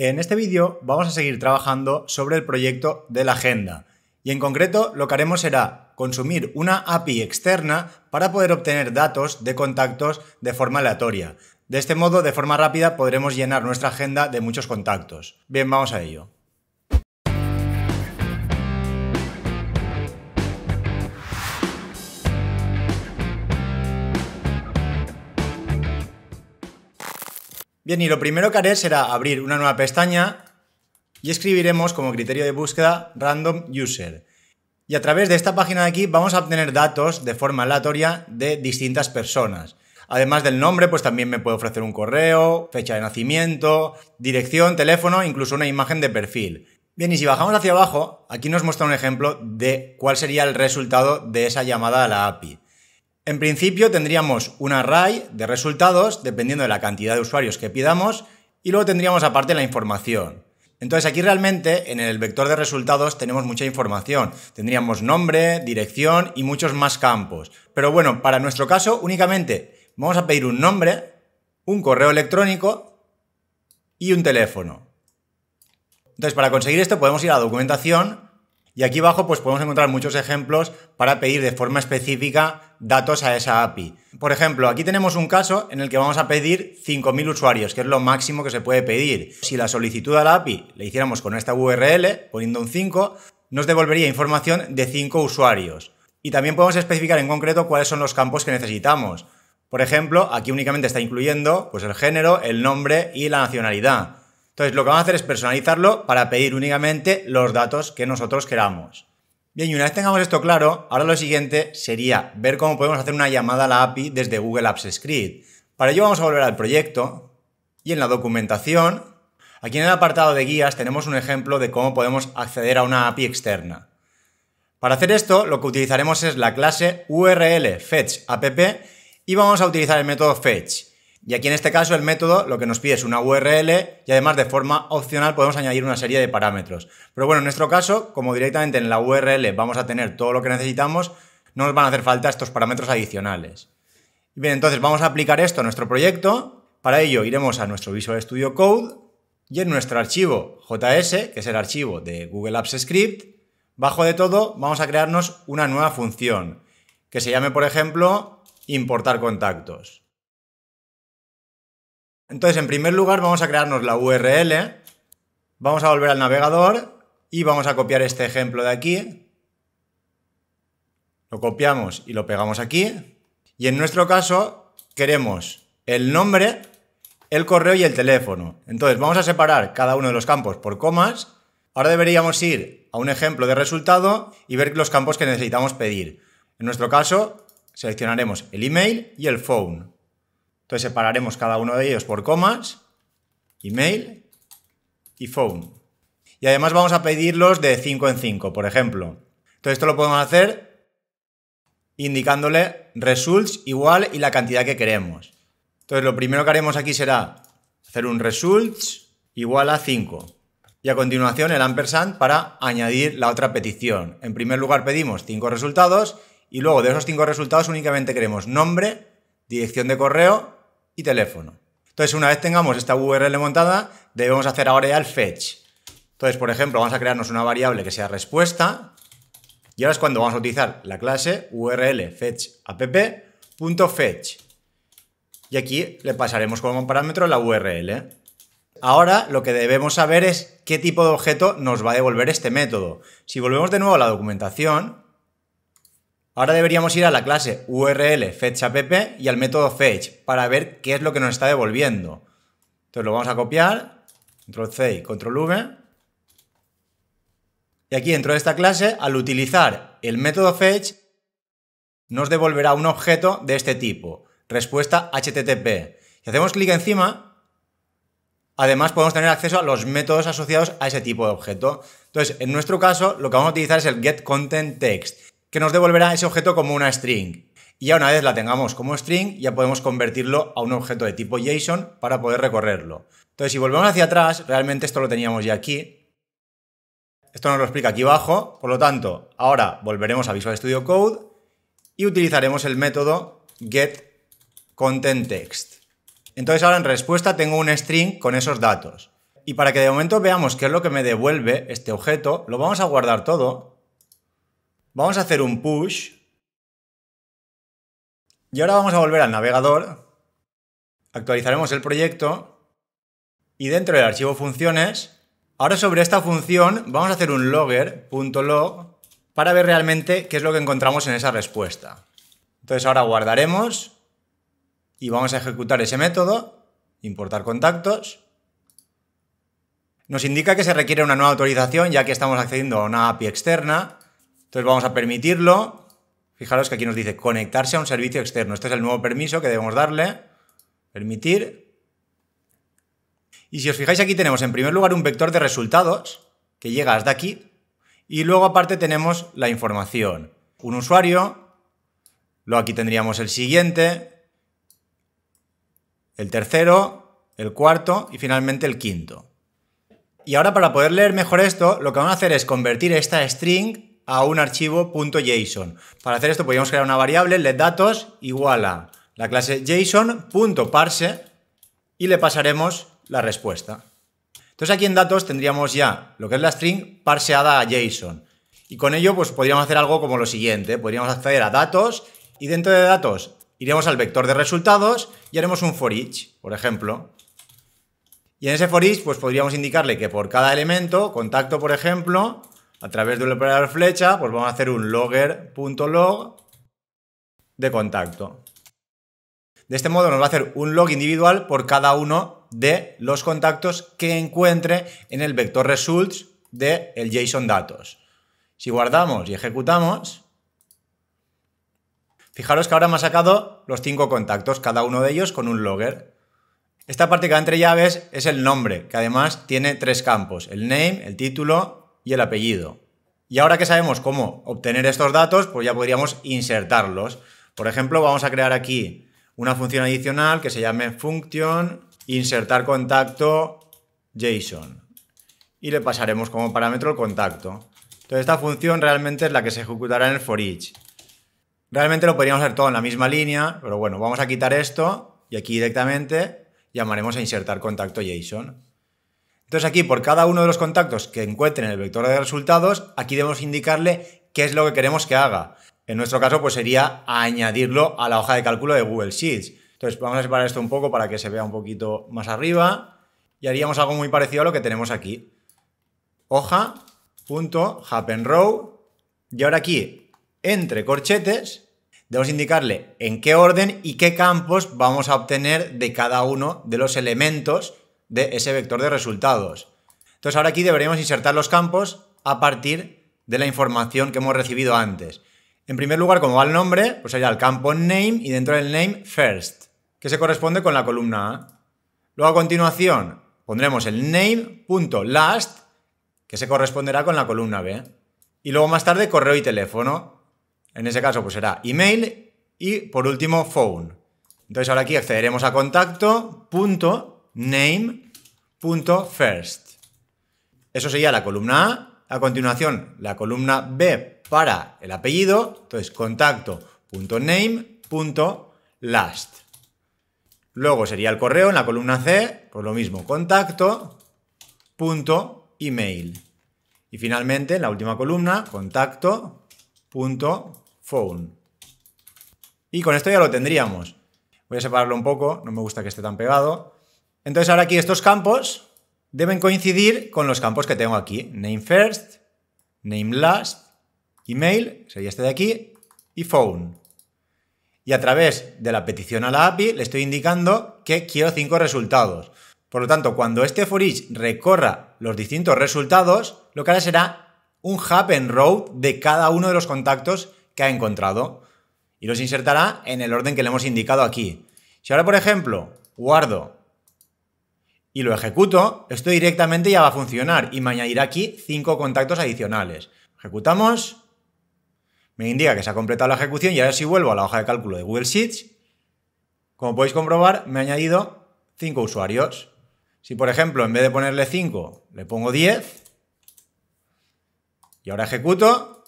En este vídeo vamos a seguir trabajando sobre el proyecto de la agenda y en concreto lo que haremos será consumir una API externa para poder obtener datos de contactos de forma aleatoria. De este modo, de forma rápida, podremos llenar nuestra agenda de muchos contactos. Bien, vamos a ello. Bien, y lo primero que haré será abrir una nueva pestaña y escribiremos como criterio de búsqueda random user. Y a través de esta página de aquí vamos a obtener datos de forma aleatoria de distintas personas. Además del nombre, pues también me puede ofrecer un correo, fecha de nacimiento, dirección, teléfono, incluso una imagen de perfil. Bien, y si bajamos hacia abajo, aquí nos muestra un ejemplo de cuál sería el resultado de esa llamada a la API. En principio tendríamos un array de resultados dependiendo de la cantidad de usuarios que pidamos y luego tendríamos aparte la información. Entonces aquí realmente en el vector de resultados tenemos mucha información. Tendríamos nombre, dirección y muchos más campos. Pero bueno, para nuestro caso únicamente vamos a pedir un nombre, un correo electrónico y un teléfono. Entonces para conseguir esto podemos ir a la documentación y aquí abajo pues podemos encontrar muchos ejemplos para pedir de forma específica datos a esa API. Por ejemplo, aquí tenemos un caso en el que vamos a pedir 5.000 usuarios, que es lo máximo que se puede pedir. Si la solicitud a la API le hiciéramos con esta URL, poniendo un 5, nos devolvería información de 5 usuarios. Y también podemos especificar en concreto cuáles son los campos que necesitamos. Por ejemplo, aquí únicamente está incluyendo pues, el género, el nombre y la nacionalidad. Entonces, lo que vamos a hacer es personalizarlo para pedir únicamente los datos que nosotros queramos. Bien, y una vez tengamos esto claro, ahora lo siguiente sería ver cómo podemos hacer una llamada a la API desde Google Apps Script. Para ello vamos a volver al proyecto y en la documentación, aquí en el apartado de guías tenemos un ejemplo de cómo podemos acceder a una API externa. Para hacer esto, lo que utilizaremos es la clase URL fetch app y vamos a utilizar el método fetch. Y aquí en este caso el método lo que nos pide es una URL y además de forma opcional podemos añadir una serie de parámetros. Pero bueno, en nuestro caso, como directamente en la URL vamos a tener todo lo que necesitamos, no nos van a hacer falta estos parámetros adicionales. Bien, entonces vamos a aplicar esto a nuestro proyecto. Para ello iremos a nuestro Visual Studio Code y en nuestro archivo JS, que es el archivo de Google Apps Script, bajo de todo vamos a crearnos una nueva función que se llame, por ejemplo, importar contactos. Entonces, en primer lugar, vamos a crearnos la URL, vamos a volver al navegador y vamos a copiar este ejemplo de aquí. Lo copiamos y lo pegamos aquí. Y en nuestro caso, queremos el nombre, el correo y el teléfono. Entonces, vamos a separar cada uno de los campos por comas. Ahora deberíamos ir a un ejemplo de resultado y ver los campos que necesitamos pedir. En nuestro caso, seleccionaremos el email y el phone. Entonces separaremos cada uno de ellos por comas, email y phone. Y además vamos a pedirlos de 5 en 5, por ejemplo. Entonces esto lo podemos hacer indicándole results igual y la cantidad que queremos. Entonces lo primero que haremos aquí será hacer un results igual a 5. Y a continuación el ampersand para añadir la otra petición. En primer lugar pedimos 5 resultados y luego de esos 5 resultados únicamente queremos nombre, dirección de correo y teléfono. Entonces, una vez tengamos esta URL montada, debemos hacer ahora ya el fetch. Entonces, por ejemplo, vamos a crearnos una variable que sea respuesta y ahora es cuando vamos a utilizar la clase url fetch y aquí le pasaremos como parámetro la URL. Ahora lo que debemos saber es qué tipo de objeto nos va a devolver este método. Si volvemos de nuevo a la documentación, Ahora deberíamos ir a la clase url fetchapp y al método fetch para ver qué es lo que nos está devolviendo. Entonces lo vamos a copiar, control C y control V. Y aquí dentro de esta clase, al utilizar el método fetch, nos devolverá un objeto de este tipo, respuesta HTTP. Si hacemos clic encima, además podemos tener acceso a los métodos asociados a ese tipo de objeto. Entonces, en nuestro caso, lo que vamos a utilizar es el getContentText, que nos devolverá ese objeto como una string. Y ya una vez la tengamos como string, ya podemos convertirlo a un objeto de tipo JSON para poder recorrerlo. Entonces, si volvemos hacia atrás, realmente esto lo teníamos ya aquí. Esto nos lo explica aquí abajo. Por lo tanto, ahora volveremos a Visual Studio Code y utilizaremos el método getContentText. Entonces ahora en respuesta tengo un string con esos datos. Y para que de momento veamos qué es lo que me devuelve este objeto, lo vamos a guardar todo Vamos a hacer un push. Y ahora vamos a volver al navegador. Actualizaremos el proyecto. Y dentro del archivo funciones, ahora sobre esta función vamos a hacer un logger.log para ver realmente qué es lo que encontramos en esa respuesta. Entonces ahora guardaremos y vamos a ejecutar ese método, importar contactos. Nos indica que se requiere una nueva autorización ya que estamos accediendo a una API externa entonces vamos a permitirlo. Fijaros que aquí nos dice conectarse a un servicio externo. Este es el nuevo permiso que debemos darle. Permitir. Y si os fijáis aquí tenemos en primer lugar un vector de resultados que llega hasta aquí y luego aparte tenemos la información. Un usuario, luego aquí tendríamos el siguiente, el tercero, el cuarto y finalmente el quinto. Y ahora para poder leer mejor esto, lo que van a hacer es convertir esta string a un archivo .json. Para hacer esto podríamos crear una variable, let datos igual a la clase json.parse y le pasaremos la respuesta. Entonces aquí en datos tendríamos ya lo que es la string parseada a JSON. Y con ello pues podríamos hacer algo como lo siguiente. Podríamos acceder a datos y dentro de datos iremos al vector de resultados y haremos un for each, por ejemplo. Y en ese for each pues podríamos indicarle que por cada elemento, contacto por ejemplo, a través de un operador flecha, pues vamos a hacer un logger.log de contacto. De este modo nos va a hacer un log individual por cada uno de los contactos que encuentre en el vector results del el JSON datos. Si guardamos y ejecutamos, fijaros que ahora me ha sacado los cinco contactos, cada uno de ellos con un logger. Esta parte que entre llaves es el nombre, que además tiene tres campos, el name, el título y el apellido. Y ahora que sabemos cómo obtener estos datos, pues ya podríamos insertarlos. Por ejemplo, vamos a crear aquí una función adicional que se llame function insertar contacto JSON y le pasaremos como parámetro el contacto. Entonces esta función realmente es la que se ejecutará en el for each. Realmente lo podríamos hacer todo en la misma línea, pero bueno, vamos a quitar esto y aquí directamente llamaremos a insertar contacto JSON. Entonces aquí, por cada uno de los contactos que encuentren en el vector de resultados, aquí debemos indicarle qué es lo que queremos que haga. En nuestro caso, pues sería añadirlo a la hoja de cálculo de Google Sheets. Entonces, vamos a separar esto un poco para que se vea un poquito más arriba y haríamos algo muy parecido a lo que tenemos aquí. Hoja, punto, happen row. Y ahora aquí, entre corchetes, debemos indicarle en qué orden y qué campos vamos a obtener de cada uno de los elementos de ese vector de resultados. Entonces ahora aquí deberíamos insertar los campos a partir de la información que hemos recibido antes. En primer lugar, como va el nombre, pues allá el campo name y dentro del name first, que se corresponde con la columna A. Luego a continuación pondremos el name.last, que se corresponderá con la columna B. Y luego más tarde correo y teléfono. En ese caso pues será email y por último phone. Entonces ahora aquí accederemos a contacto, name.first. Eso sería la columna A. A continuación, la columna B para el apellido. Entonces, contacto.name.last. Luego sería el correo en la columna C, por pues lo mismo, contacto.email. Y finalmente, la última columna, contacto.phone. Y con esto ya lo tendríamos. Voy a separarlo un poco, no me gusta que esté tan pegado. Entonces ahora aquí estos campos deben coincidir con los campos que tengo aquí. Name first, name last, email, sería este de aquí, y phone. Y a través de la petición a la API le estoy indicando que quiero cinco resultados. Por lo tanto, cuando este for each recorra los distintos resultados, lo que hará será un happen de cada uno de los contactos que ha encontrado y los insertará en el orden que le hemos indicado aquí. Si ahora, por ejemplo, guardo y lo ejecuto, esto directamente ya va a funcionar y me añadirá aquí cinco contactos adicionales. Ejecutamos, me indica que se ha completado la ejecución y ahora si vuelvo a la hoja de cálculo de Google Sheets, como podéis comprobar, me ha añadido cinco usuarios. Si, por ejemplo, en vez de ponerle 5, le pongo 10 y ahora ejecuto,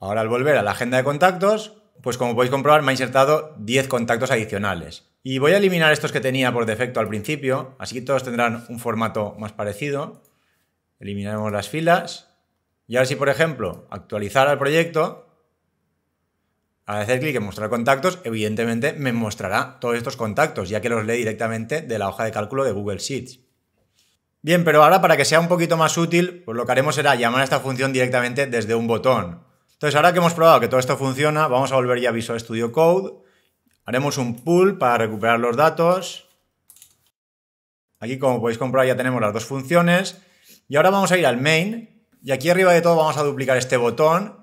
ahora al volver a la agenda de contactos, pues como podéis comprobar, me ha insertado 10 contactos adicionales. Y voy a eliminar estos que tenía por defecto al principio, así que todos tendrán un formato más parecido. Eliminaremos las filas. Y ahora si, por ejemplo, actualizar al proyecto, al hacer clic en mostrar contactos, evidentemente me mostrará todos estos contactos, ya que los lee directamente de la hoja de cálculo de Google Sheets. Bien, pero ahora para que sea un poquito más útil, pues lo que haremos será llamar a esta función directamente desde un botón. Entonces, ahora que hemos probado que todo esto funciona, vamos a volver ya a Visual Studio Code Haremos un pull para recuperar los datos. Aquí, como podéis comprobar ya tenemos las dos funciones. Y ahora vamos a ir al main. Y aquí arriba de todo vamos a duplicar este botón.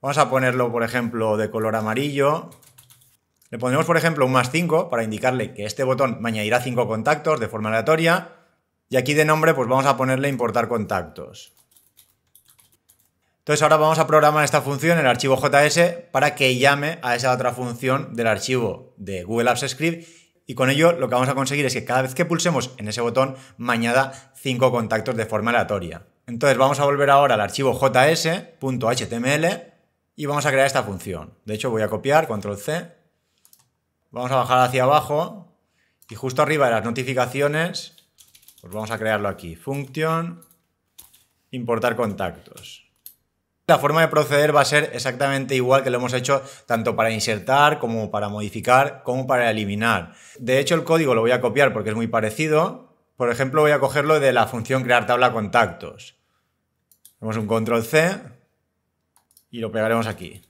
Vamos a ponerlo, por ejemplo, de color amarillo. Le pondremos, por ejemplo, un más 5 para indicarle que este botón me añadirá 5 contactos de forma aleatoria. Y aquí de nombre, pues vamos a ponerle importar contactos. Entonces ahora vamos a programar esta función, el archivo JS, para que llame a esa otra función del archivo de Google Apps Script y con ello lo que vamos a conseguir es que cada vez que pulsemos en ese botón, añada cinco contactos de forma aleatoria. Entonces vamos a volver ahora al archivo js.html y vamos a crear esta función. De hecho voy a copiar, control C, vamos a bajar hacia abajo y justo arriba de las notificaciones, pues vamos a crearlo aquí, function, importar contactos. La forma de proceder va a ser exactamente igual que lo hemos hecho tanto para insertar como para modificar como para eliminar. De hecho, el código lo voy a copiar porque es muy parecido. Por ejemplo, voy a cogerlo de la función crear tabla contactos. Hacemos un control C y lo pegaremos aquí.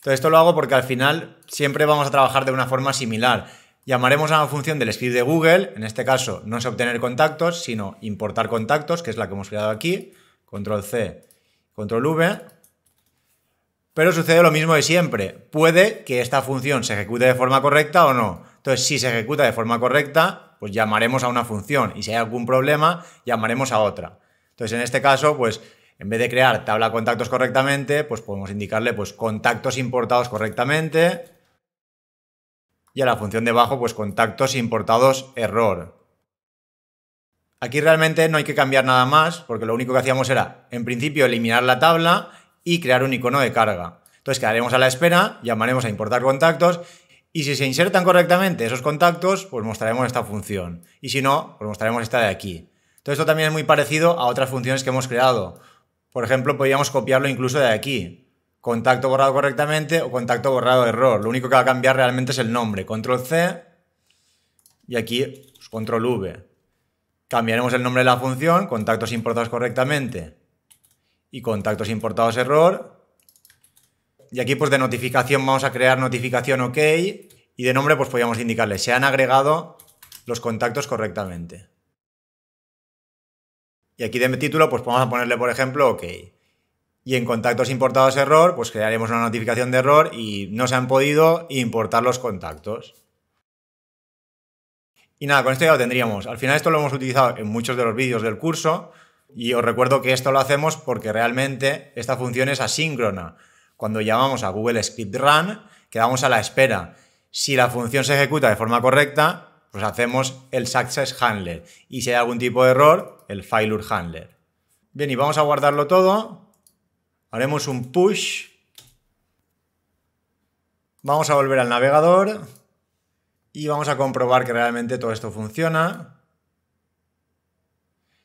Todo esto lo hago porque al final siempre vamos a trabajar de una forma similar. Llamaremos a la función del script de Google, en este caso no es obtener contactos, sino importar contactos, que es la que hemos creado aquí. Control C control V, pero sucede lo mismo de siempre. Puede que esta función se ejecute de forma correcta o no. Entonces, si se ejecuta de forma correcta, pues llamaremos a una función y si hay algún problema, llamaremos a otra. Entonces, en este caso, pues en vez de crear tabla contactos correctamente, pues podemos indicarle pues contactos importados correctamente y a la función de pues contactos importados error. Aquí realmente no hay que cambiar nada más, porque lo único que hacíamos era, en principio, eliminar la tabla y crear un icono de carga. Entonces quedaremos a la espera, llamaremos a importar contactos y si se insertan correctamente esos contactos, pues mostraremos esta función. Y si no, pues mostraremos esta de aquí. Entonces esto también es muy parecido a otras funciones que hemos creado. Por ejemplo, podríamos copiarlo incluso de aquí. Contacto borrado correctamente o contacto borrado error. Lo único que va a cambiar realmente es el nombre. Control C y aquí pues, control V. Cambiaremos el nombre de la función, contactos importados correctamente y contactos importados error. Y aquí pues de notificación vamos a crear notificación OK y de nombre pues podríamos indicarle se han agregado los contactos correctamente. Y aquí de título pues vamos a ponerle por ejemplo OK. Y en contactos importados error pues crearemos una notificación de error y no se han podido importar los contactos. Y nada, con esto ya lo tendríamos. Al final esto lo hemos utilizado en muchos de los vídeos del curso y os recuerdo que esto lo hacemos porque realmente esta función es asíncrona. Cuando llamamos a Google Script Run, quedamos a la espera. Si la función se ejecuta de forma correcta, pues hacemos el success handler y si hay algún tipo de error, el failure handler. Bien, y vamos a guardarlo todo. Haremos un push. Vamos a volver al navegador y vamos a comprobar que realmente todo esto funciona.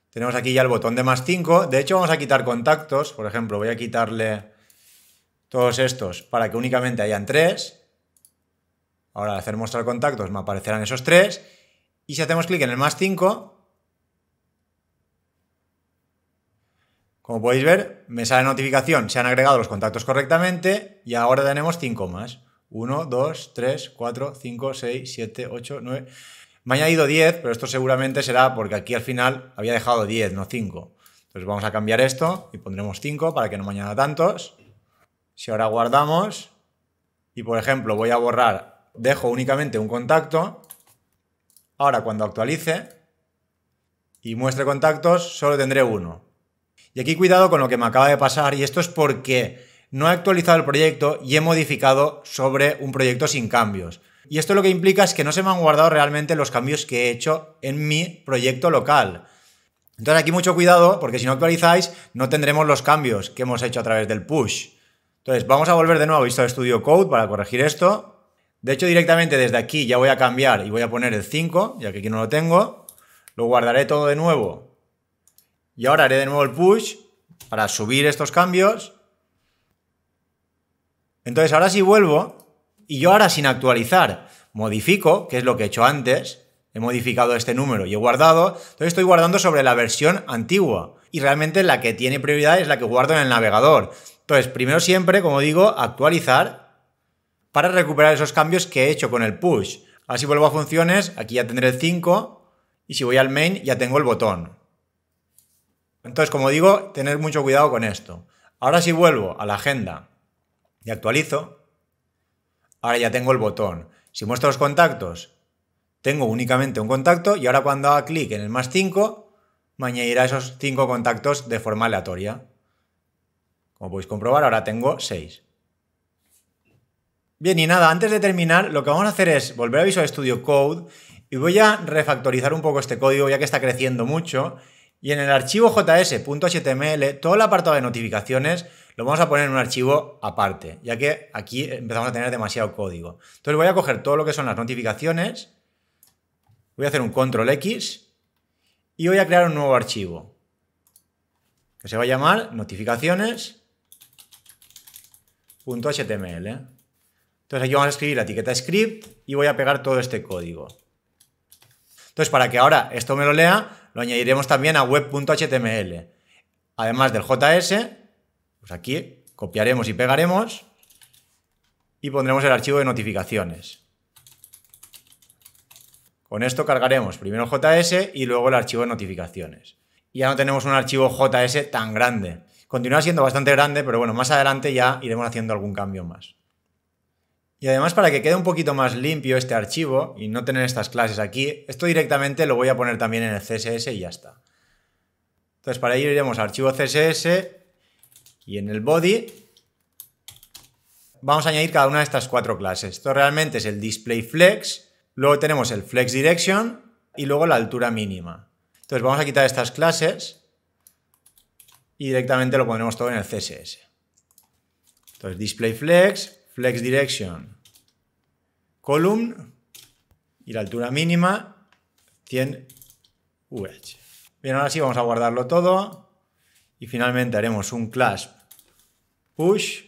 Tenemos aquí ya el botón de más 5. De hecho, vamos a quitar contactos. Por ejemplo, voy a quitarle todos estos para que únicamente hayan 3. Ahora, al hacer mostrar contactos, me aparecerán esos 3. Y si hacemos clic en el más 5, como podéis ver, me sale notificación. Se han agregado los contactos correctamente y ahora tenemos 5 más. 1, 2, 3, 4, 5, 6, 7, 8, 9. Me ha añadido 10, pero esto seguramente será porque aquí al final había dejado 10, no 5. Entonces vamos a cambiar esto y pondremos 5 para que no me añada tantos. Si ahora guardamos y por ejemplo voy a borrar, dejo únicamente un contacto. Ahora cuando actualice y muestre contactos solo tendré uno. Y aquí cuidado con lo que me acaba de pasar y esto es porque no he actualizado el proyecto y he modificado sobre un proyecto sin cambios. Y esto lo que implica es que no se me han guardado realmente los cambios que he hecho en mi proyecto local. Entonces aquí mucho cuidado porque si no actualizáis no tendremos los cambios que hemos hecho a través del push. Entonces vamos a volver de nuevo a Visual Studio Code para corregir esto. De hecho directamente desde aquí ya voy a cambiar y voy a poner el 5 ya que aquí no lo tengo. Lo guardaré todo de nuevo. Y ahora haré de nuevo el push para subir estos cambios entonces ahora sí vuelvo y yo ahora sin actualizar modifico, que es lo que he hecho antes, he modificado este número y he guardado, entonces estoy guardando sobre la versión antigua y realmente la que tiene prioridad es la que guardo en el navegador. Entonces primero siempre, como digo, actualizar para recuperar esos cambios que he hecho con el push. Así vuelvo a funciones, aquí ya tendré el 5 y si voy al main ya tengo el botón. Entonces, como digo, tener mucho cuidado con esto. Ahora si sí vuelvo a la agenda y actualizo, ahora ya tengo el botón. Si muestro los contactos, tengo únicamente un contacto y ahora cuando haga clic en el más 5, me añadirá esos 5 contactos de forma aleatoria. Como podéis comprobar, ahora tengo 6. Bien, y nada, antes de terminar, lo que vamos a hacer es volver a Visual Studio Code y voy a refactorizar un poco este código ya que está creciendo mucho. Y en el archivo js.html, todo el apartado de notificaciones, lo vamos a poner en un archivo aparte, ya que aquí empezamos a tener demasiado código. Entonces voy a coger todo lo que son las notificaciones, voy a hacer un control X y voy a crear un nuevo archivo que se va a llamar notificaciones.html. Entonces aquí vamos a escribir la etiqueta script y voy a pegar todo este código. Entonces para que ahora esto me lo lea, lo añadiremos también a web.html. Además del JS, pues aquí copiaremos y pegaremos y pondremos el archivo de notificaciones. Con esto cargaremos primero JS y luego el archivo de notificaciones. Y ya no tenemos un archivo JS tan grande. Continúa siendo bastante grande, pero bueno, más adelante ya iremos haciendo algún cambio más. Y además para que quede un poquito más limpio este archivo y no tener estas clases aquí, esto directamente lo voy a poner también en el CSS y ya está. Entonces para ello iremos a archivo CSS y en el body vamos a añadir cada una de estas cuatro clases. Esto realmente es el display flex, luego tenemos el flex direction y luego la altura mínima. Entonces vamos a quitar estas clases y directamente lo pondremos todo en el CSS. Entonces display flex, flex direction, column y la altura mínima 100 VH. Bien, ahora sí vamos a guardarlo todo. Y finalmente haremos un clasp push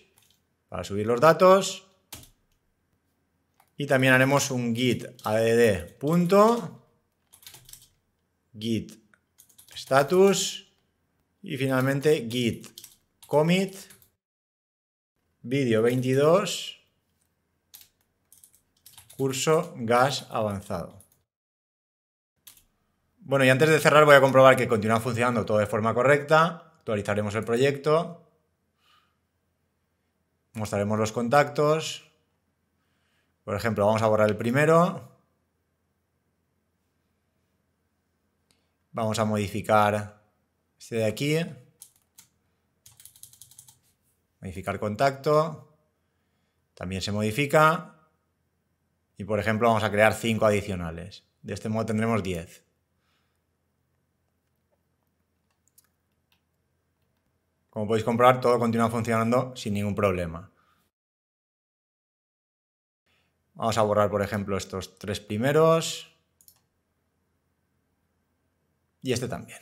para subir los datos. Y también haremos un git add punto, git status y finalmente git commit Video 22 curso gas avanzado. Bueno, y antes de cerrar voy a comprobar que continúa funcionando todo de forma correcta actualizaremos el proyecto, mostraremos los contactos. Por ejemplo, vamos a borrar el primero. Vamos a modificar este de aquí. Modificar contacto. También se modifica. Y por ejemplo, vamos a crear 5 adicionales. De este modo tendremos 10. Como podéis comprar, todo continúa funcionando sin ningún problema. Vamos a borrar, por ejemplo, estos tres primeros. Y este también.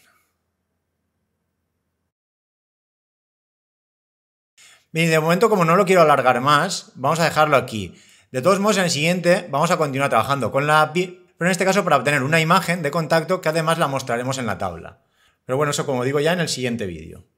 Bien, de momento, como no lo quiero alargar más, vamos a dejarlo aquí. De todos modos, en el siguiente vamos a continuar trabajando con la API, pero en este caso para obtener una imagen de contacto que además la mostraremos en la tabla. Pero bueno, eso como digo ya en el siguiente vídeo.